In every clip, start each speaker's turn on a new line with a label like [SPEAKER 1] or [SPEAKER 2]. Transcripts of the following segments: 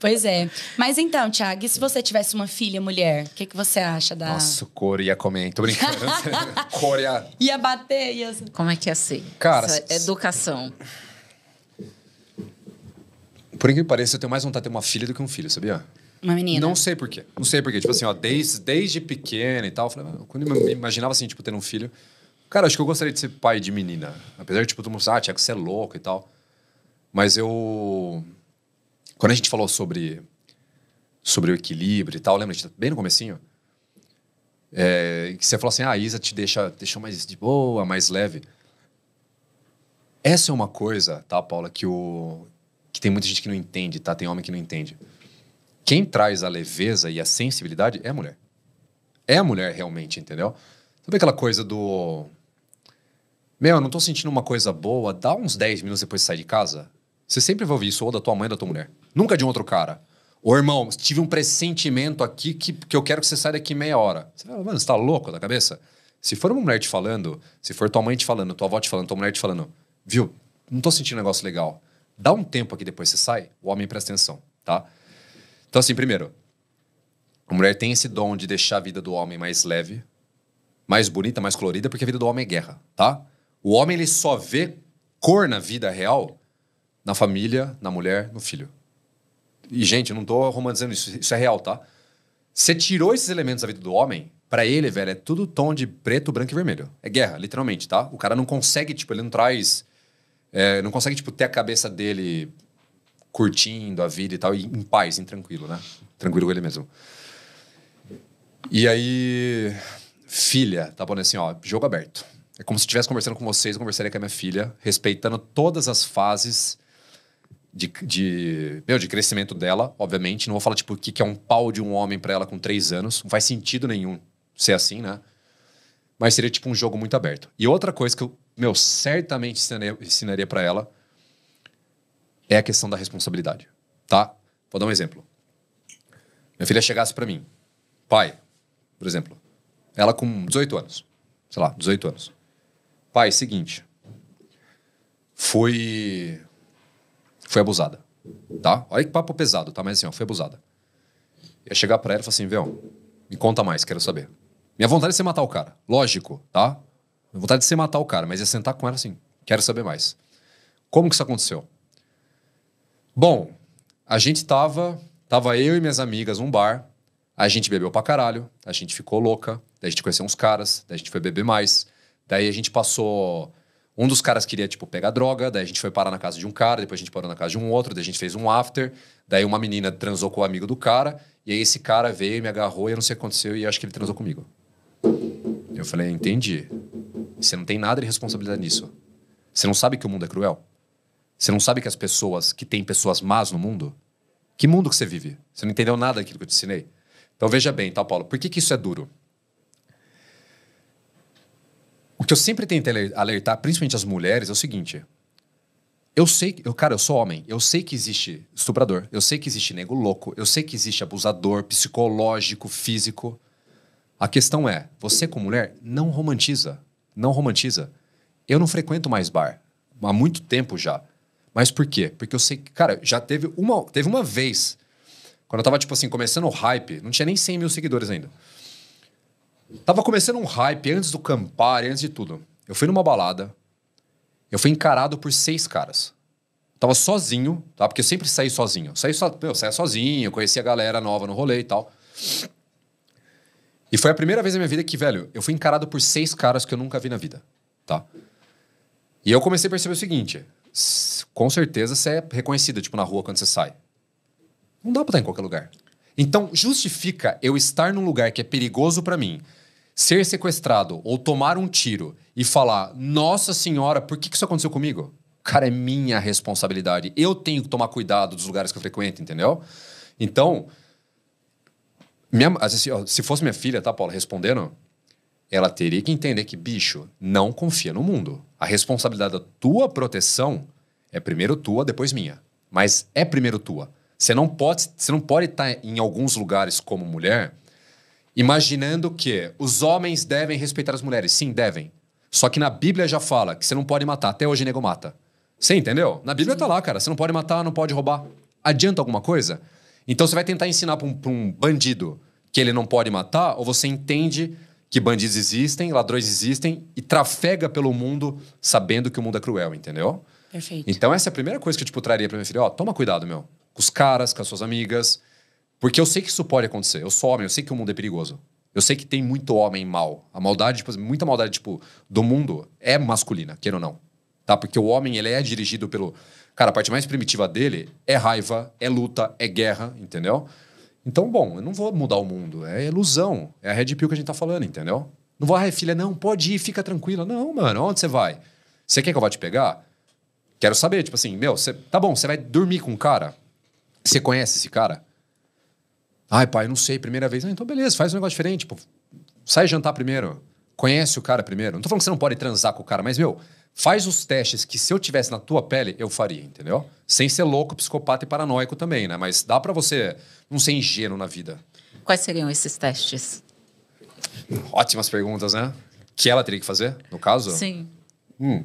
[SPEAKER 1] Pois é. Mas então, Tiago, e se você tivesse uma filha mulher, o que, que você acha da. Nossa,
[SPEAKER 2] o couro ia comer, tô brincando. couro ia...
[SPEAKER 1] ia bater, ia. Como é que ia é ser? Cara. Essa educação.
[SPEAKER 2] Por incrível que pareça, eu tenho mais vontade de ter uma filha do que um filho, sabia? Uma menina. Não sei por quê. Não sei por quê. Tipo assim, ó, desde, desde pequena e tal, falei, ah, quando eu me imaginava assim, tipo, tendo um filho. Cara, acho que eu gostaria de ser pai de menina. Apesar de, tipo, todo mundo ah, Tiago, você é louco e tal. Mas eu. Quando a gente falou sobre, sobre o equilíbrio e tal, lembra? Bem no comecinho. É, que você falou assim, ah, a Isa te deixa, deixa mais de boa, mais leve. Essa é uma coisa, tá, Paula, que, o, que tem muita gente que não entende, tá? Tem homem que não entende. Quem traz a leveza e a sensibilidade é a mulher. É a mulher realmente, entendeu? Sabe aquela coisa do... Meu, eu não tô sentindo uma coisa boa, dá uns 10 minutos depois de sair de casa. Você sempre vai ouvir isso ou da tua mãe ou da tua mulher. Nunca de um outro cara. Ô, irmão, tive um pressentimento aqui que, que eu quero que você saia daqui meia hora. Você fala, mano, você tá louco da cabeça? Se for uma mulher te falando, se for tua mãe te falando, tua avó te falando, tua mulher te falando, viu, não tô sentindo um negócio legal. Dá um tempo aqui depois você sai, o homem presta atenção, tá? Então, assim, primeiro, a mulher tem esse dom de deixar a vida do homem mais leve, mais bonita, mais colorida, porque a vida do homem é guerra, tá? O homem, ele só vê cor na vida real na família, na mulher, no filho. E, gente, não tô romantizando isso, isso é real, tá? Você tirou esses elementos da vida do homem, para ele, velho, é tudo tom de preto, branco e vermelho. É guerra, literalmente, tá? O cara não consegue, tipo, ele não traz. É, não consegue, tipo, ter a cabeça dele curtindo a vida e tal, e em paz, em tranquilo, né? Tranquilo com ele mesmo. E aí, filha, tá bom assim, ó, jogo aberto. É como se estivesse conversando com vocês, eu conversaria com a minha filha, respeitando todas as fases de, de, meu, de crescimento dela, obviamente. Não vou falar, tipo, o que, é um pau de um homem para ela com três anos. Não faz sentido nenhum ser assim, né? Mas seria, tipo, um jogo muito aberto. E outra coisa que eu, meu, certamente ensinaria, ensinaria para ela é a questão da responsabilidade, tá? Vou dar um exemplo. Minha filha chegasse para mim, pai, por exemplo, ela com 18 anos, sei lá, 18 anos. Pai, seguinte, fui foi abusada. Tá? Olha que papo pesado, tá? Mas assim, ó, foi abusada. Ia chegar pra ela e falar assim, Véu, me conta mais, quero saber. Minha vontade é ser matar o cara, lógico, tá? Minha vontade é ser matar o cara, mas ia é sentar com ela assim, quero saber mais. Como que isso aconteceu? Bom, a gente tava, tava eu e minhas amigas num bar, a gente bebeu pra caralho, a gente ficou louca, daí a gente conheceu uns caras, daí a gente foi beber mais, daí a gente passou um dos caras queria, tipo, pegar droga, daí a gente foi parar na casa de um cara, depois a gente parou na casa de um outro, daí a gente fez um after, daí uma menina transou com o amigo do cara, e aí esse cara veio, e me agarrou, e eu não sei o que aconteceu, e acho que ele transou comigo. Eu falei, entendi. Você não tem nada de responsabilidade nisso. Você não sabe que o mundo é cruel? Você não sabe que as pessoas, que tem pessoas más no mundo? Que mundo que você vive? Você não entendeu nada daquilo que eu te ensinei? Então veja bem, tá, Paulo, por que, que isso é duro? O que eu sempre tento alertar, principalmente as mulheres, é o seguinte. Eu sei, eu, cara, eu sou homem. Eu sei que existe estuprador. Eu sei que existe nego louco. Eu sei que existe abusador psicológico, físico. A questão é, você como mulher, não romantiza. Não romantiza. Eu não frequento mais bar. Há muito tempo já. Mas por quê? Porque eu sei que, cara, já teve uma, teve uma vez, quando eu tava, tipo assim, começando o hype, não tinha nem 100 mil seguidores ainda. Tava começando um hype antes do Campari, antes de tudo. Eu fui numa balada. Eu fui encarado por seis caras. Tava sozinho, tá? Porque eu sempre saí sozinho. Saí so... eu saía sozinho, conhecia a galera nova no rolê e tal. E foi a primeira vez na minha vida que, velho, eu fui encarado por seis caras que eu nunca vi na vida, tá? E eu comecei a perceber o seguinte: com certeza você é reconhecida, tipo, na rua quando você sai. Não dá pra estar em qualquer lugar. Então, justifica eu estar num lugar que é perigoso para mim, ser sequestrado ou tomar um tiro e falar: Nossa Senhora, por que isso aconteceu comigo? Cara, é minha responsabilidade. Eu tenho que tomar cuidado dos lugares que eu frequento, entendeu? Então, minha, se fosse minha filha, tá, Paula, respondendo, ela teria que entender que, bicho, não confia no mundo. A responsabilidade da tua proteção é primeiro tua, depois minha. Mas é primeiro tua. Você não pode, você não pode estar tá em alguns lugares como mulher imaginando que os homens devem respeitar as mulheres. Sim, devem. Só que na Bíblia já fala que você não pode matar. Até hoje nego mata. Você entendeu? Na Bíblia tá Sim. tá lá, cara. Você não pode matar, não pode roubar. Adianta alguma coisa? Então você vai tentar ensinar para um, um, bandido que ele não pode matar, ou você entende que bandidos existem, ladrões existem e trafega pelo mundo sabendo que o mundo é cruel, entendeu? Perfeito. Então essa é a primeira coisa que eu tipo, traria para minha filha. Ó, toma cuidado, meu com os caras, com as suas amigas. Porque eu sei que isso pode acontecer. Eu sou homem, eu sei que o mundo é perigoso. Eu sei que tem muito homem mal. A maldade, tipo, assim, muita maldade, tipo, do mundo é masculina, queira ou não. Tá? Porque o homem, ele é dirigido pelo... Cara, a parte mais primitiva dele é raiva, é luta, é guerra, entendeu? Então, bom, eu não vou mudar o mundo. É ilusão. É a red pill que a gente tá falando, entendeu? Não vou, ai, filha, não, pode ir, fica tranquila. Não, mano, onde você vai? Você quer que eu vá te pegar? Quero saber, tipo assim, meu, cê, tá bom, você vai dormir com o cara? Você conhece esse cara? Ai, pai, não sei, primeira vez. Ah, então beleza, faz um negócio diferente. sai jantar primeiro. Conhece o cara primeiro. Não tô falando que você não pode transar com o cara, mas, meu, faz os testes que se eu tivesse na tua pele, eu faria, entendeu? Sem ser louco, psicopata e paranoico também, né? Mas dá para você não ser ingênuo na vida.
[SPEAKER 1] Quais seriam esses testes?
[SPEAKER 2] Ótimas perguntas, né? Que ela teria que fazer, no caso? Sim. Hum.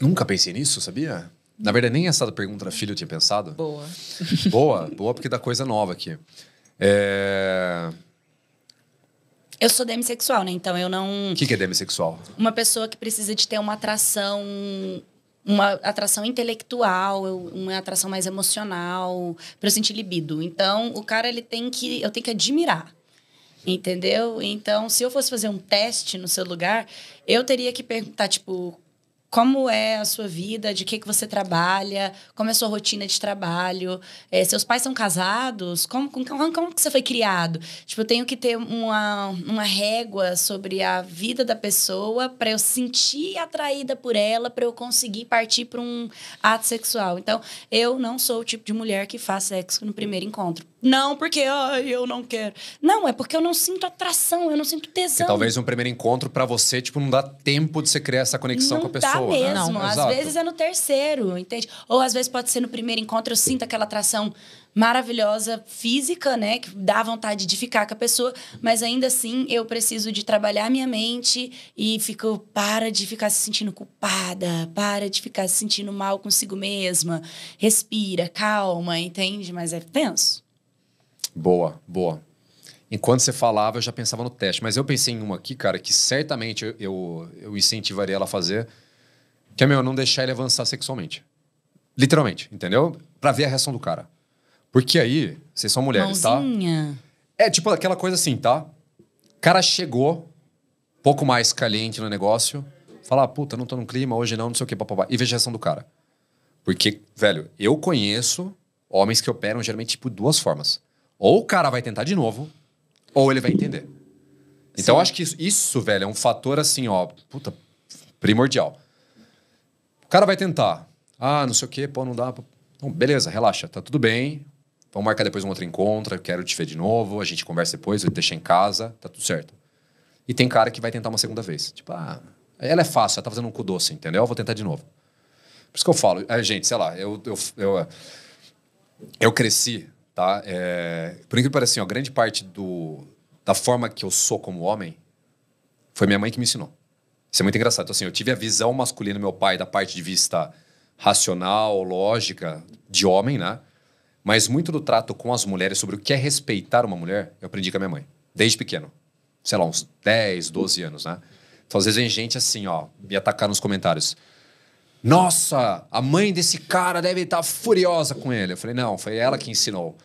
[SPEAKER 2] Nunca pensei nisso, sabia? Na verdade, nem essa pergunta da filha eu tinha pensado. Boa. Boa, boa, porque dá coisa nova aqui. É...
[SPEAKER 1] Eu sou demissexual, né? Então eu não. O
[SPEAKER 2] que, que é demissexual?
[SPEAKER 1] Uma pessoa que precisa de ter uma atração. Uma atração intelectual, uma atração mais emocional, para eu sentir libido. Então, o cara, ele tem que. Eu tenho que admirar. Entendeu? Então, se eu fosse fazer um teste no seu lugar, eu teria que perguntar, tipo, como é a sua vida, de que, que você trabalha, como é a sua rotina de trabalho, é, seus pais são casados, como, como, como que você foi criado? Tipo, eu tenho que ter uma, uma régua sobre a vida da pessoa para eu sentir atraída por ela, para eu conseguir partir para um ato sexual. Então, eu não sou o tipo de mulher que faz sexo no primeiro encontro. Não porque ai, eu não quero. Não, é porque eu não sinto atração, eu não sinto tesão. E talvez
[SPEAKER 2] um primeiro encontro para você, tipo, não dá tempo de você criar essa conexão não com a pessoa. Dá pessoa. Né? mesmo. Não, às exato. vezes é
[SPEAKER 1] no terceiro, entende? Ou às vezes pode ser no primeiro encontro, eu sinto aquela atração maravilhosa física, né, que dá vontade de ficar com a pessoa, mas ainda assim eu preciso de trabalhar minha mente e fico para de ficar se sentindo culpada, para de ficar se sentindo mal consigo mesma, respira, calma, entende? Mas é tenso.
[SPEAKER 2] Boa, boa. Enquanto você falava, eu já pensava no teste, mas eu pensei em uma aqui, cara, que certamente eu, eu incentivaria ela a fazer que é, meu, não deixar ele avançar sexualmente. Literalmente, entendeu? Pra ver a reação do cara. Porque aí, vocês são mulheres, tá? Mãozinha. tá? É tipo aquela coisa assim, tá? cara chegou, pouco mais caliente no negócio, falar, ah, puta, não tô no clima hoje não, não sei o que, papapá. E veja a reação do cara. Porque, velho, eu conheço homens que operam geralmente, tipo, duas formas. Ou o cara vai tentar de novo, ou ele vai entender. Então, Sim. eu acho que isso, isso, velho, é um fator assim, ó, puta, primordial. O cara vai tentar. Ah, não sei o quê, pô, não dá. Então, beleza, relaxa, tá tudo bem. Vamos marcar depois um outro encontro, eu quero te ver de novo, a gente conversa depois, eu te deixo em casa, tá tudo certo. E tem cara que vai tentar uma segunda vez. Tipo, ah, ela é fácil, ela tá fazendo um cu doce, entendeu? Eu vou tentar de novo. Por isso que eu falo, é, gente, sei lá, eu, eu, eu, eu cresci, tá? É, por incrível que pareça, assim, ó, grande parte do, da forma que eu sou como homem foi minha mãe que me ensinou. Isso é muito engraçado. Então, assim, eu tive a visão masculina do meu pai da parte de vista racional, lógica, de homem, né? Mas muito do trato com as mulheres sobre o que é respeitar uma mulher, eu aprendi com a minha mãe, desde pequeno. Sei lá, uns 10, 12 anos, né? Então, às vezes, vem gente assim, ó, me atacar nos comentários. Nossa, a mãe desse cara deve estar tá furiosa com ele. Eu falei, não, foi ela que ensinou.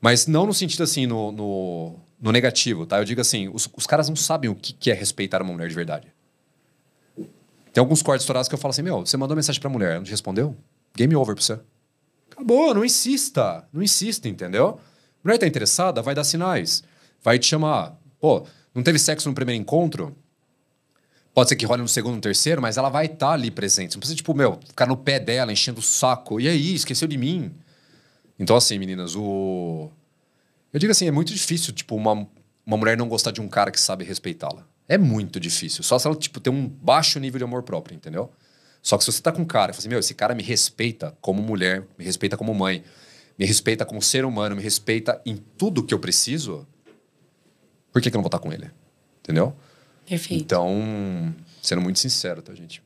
[SPEAKER 2] Mas não no sentido assim, no, no, no negativo, tá? Eu digo assim, os, os caras não sabem o que, que é respeitar uma mulher de verdade. Tem alguns cortes estourados que eu falo assim: meu, você mandou mensagem pra mulher, ela não te respondeu? Game over pra você. Acabou, não insista. Não insista, entendeu? A mulher tá interessada, vai dar sinais. Vai te chamar. Pô, não teve sexo no primeiro encontro? Pode ser que role no segundo, no terceiro, mas ela vai estar tá ali presente. Não precisa, tipo, meu, ficar no pé dela, enchendo o saco. E aí, esqueceu de mim. Então, assim, meninas, o. Eu digo assim, é muito difícil, tipo, uma, uma mulher não gostar de um cara que sabe respeitá-la. É muito difícil. Só se ela, tipo, tem um baixo nível de amor próprio, entendeu? Só que se você tá com um cara e fala assim, meu, esse cara me respeita como mulher, me respeita como mãe, me respeita como ser humano, me respeita em tudo que eu preciso, por que, que eu não vou estar com ele? Entendeu? Perfeito. Então, sendo muito sincero, tá, gente?